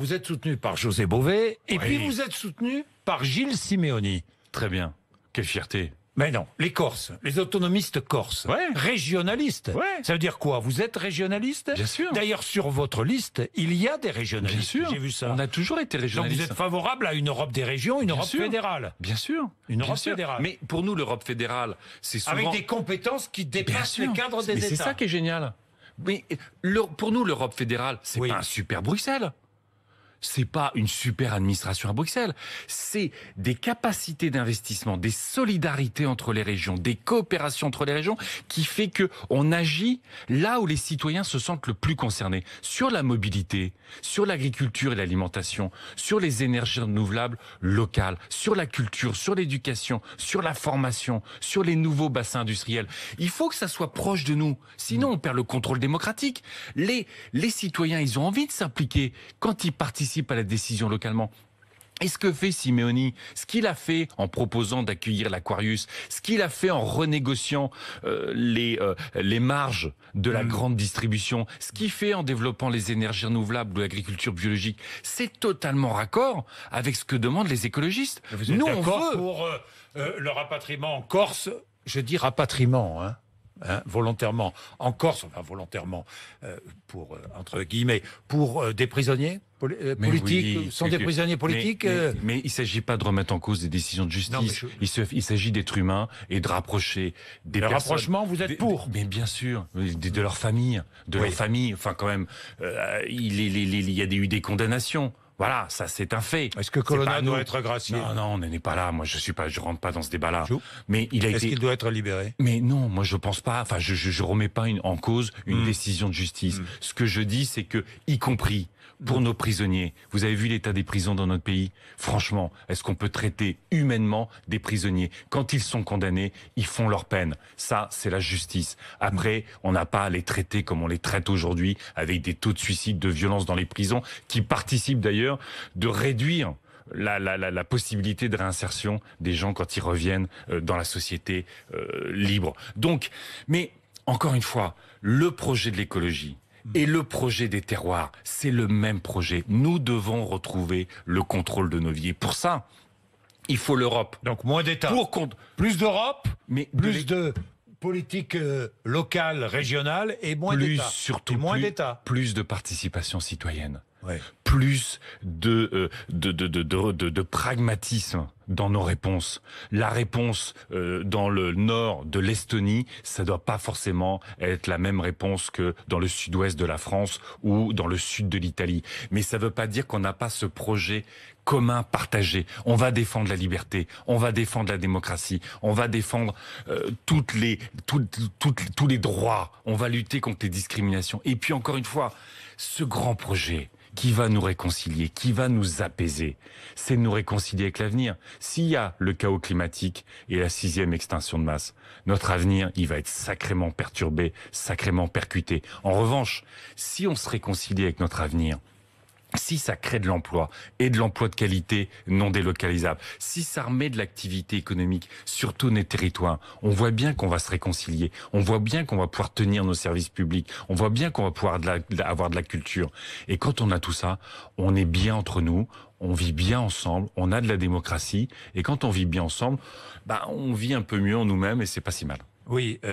Vous êtes soutenu par José Bové, et puis vous êtes soutenu par Gilles Simeoni. Très bien. Quelle fierté. Mais non, les Corses, les autonomistes corses, régionalistes. Ça veut dire quoi Vous êtes régionaliste Bien sûr. D'ailleurs, sur votre liste, il y a des régionalistes. Bien sûr. J'ai vu ça. On a toujours été régionalistes. Donc vous êtes favorable à une Europe des régions, une Europe fédérale. Bien sûr. Une Europe fédérale. Mais pour nous, l'Europe fédérale, c'est souvent... Avec des compétences qui dépassent le cadre des Mais États. C'est ça qui est génial. Mais pour nous, l'Europe fédérale, c'est pas un super Bruxelles c'est pas une super administration à Bruxelles, c'est des capacités d'investissement, des solidarités entre les régions, des coopérations entre les régions qui fait que on agit là où les citoyens se sentent le plus concernés sur la mobilité, sur l'agriculture et l'alimentation, sur les énergies renouvelables locales, sur la culture, sur l'éducation, sur la formation, sur les nouveaux bassins industriels. Il faut que ça soit proche de nous, sinon on perd le contrôle démocratique. Les les citoyens, ils ont envie de s'impliquer quand ils participent à la décision localement. Et ce que fait Simeoni, ce qu'il a fait en proposant d'accueillir l'Aquarius, ce qu'il a fait en renégociant euh, les euh, les marges de la mm. grande distribution, ce qu'il fait en développant les énergies renouvelables ou l'agriculture biologique, c'est totalement raccord avec ce que demandent les écologistes. Nous, on veut pour euh, le rapatriement en Corse, je dis rapatriement, hein Hein, volontairement encore Corse, enfin volontairement euh, pour euh, entre guillemets pour euh, des prisonniers politiques sont des prisonniers politiques. Mais, il ne s'agit pas de remettre en cause des décisions de justice. Il, s'agit d'être humain et de rapprocher des le rapprochement. Vous êtes pour Mais bien sûr, de, leur famille, de leur famille. Enfin, quand même, il, il, y a eu des condamnations voilà, ça c'est un fait. Est-ce que Colonna doit être gracié Non, non, on n'est pas là. Moi, je suis pas, je rentre pas dans ce débat-là. Mais il a Est-ce qu'il doit être libéré Mais non, moi je pense pas. Enfin, je, je, remets pas en cause une hmm. décision de justice. Hmm. Ce que je dis, c'est que, y compris pour hmm. nos prisonniers, vous avez vu l'état des prisons dans notre pays. Franchement, est-ce qu'on peut traiter humainement des prisonniers quand ils sont condamnés, ils font leur peine. Ça, c'est la justice. Après, on n'a pas à les traiter comme on les traite aujourd'hui, avec des taux de suicide, de violence dans les prisons, qui participent d'ailleurs de réduire la, possibilité de réinsertion des gens quand ils reviennent euh, dans la société euh, libre. Donc, mais encore une fois, le projet de l'écologie, hmm. et le projet des terroirs, c'est le même projet. Nous devons retrouver le contrôle de nos vies. Et pour ça, il faut l'Europe. Donc moins d'État. Plus d'Europe, mais plus de, politique euh, locale, régionale et moins d'État. Plus surtout plus, plus de participation citoyenne plus euh, de, de, de, de, pragmatisme dans nos réponses. La réponse euh, dans le nord de l'Estonie, ça doit pas forcément être la même réponse que dans le sud-ouest de la France ou dans le sud de l'Italie. Mais ça veut pas dire qu'on n'a pas ce projet commun partagé. On va défendre la liberté, on va défendre la démocratie, on va défendre euh, toutes les, toutes tous les droits, on va lutter contre les discriminations. Et puis encore une fois, ce grand projet, qui va nous réconcilier, qui va nous apaiser, c'est nous réconcilier avec l'avenir. S'il y a le chaos climatique et la sixième extinction de masse, notre avenir, il va être sacrément perturbé, sacrément percuté. En revanche, si on se réconcilie avec notre avenir, si ça crée de l'emploi et de l'emploi de qualité non délocalisable, si ça remet de l'activité économique sur tous nos territoires, on voit bien qu'on va se réconcilier, on voit bien qu'on va pouvoir tenir nos services publics, on voit bien qu'on va pouvoir avoir de la culture. Et quand on a tout ça, on est bien entre nous, on vit bien ensemble, on a de la démocratie, et quand on vit bien ensemble, bah, on vit un peu mieux en nous-mêmes et c'est pas si mal. Oui. Euh,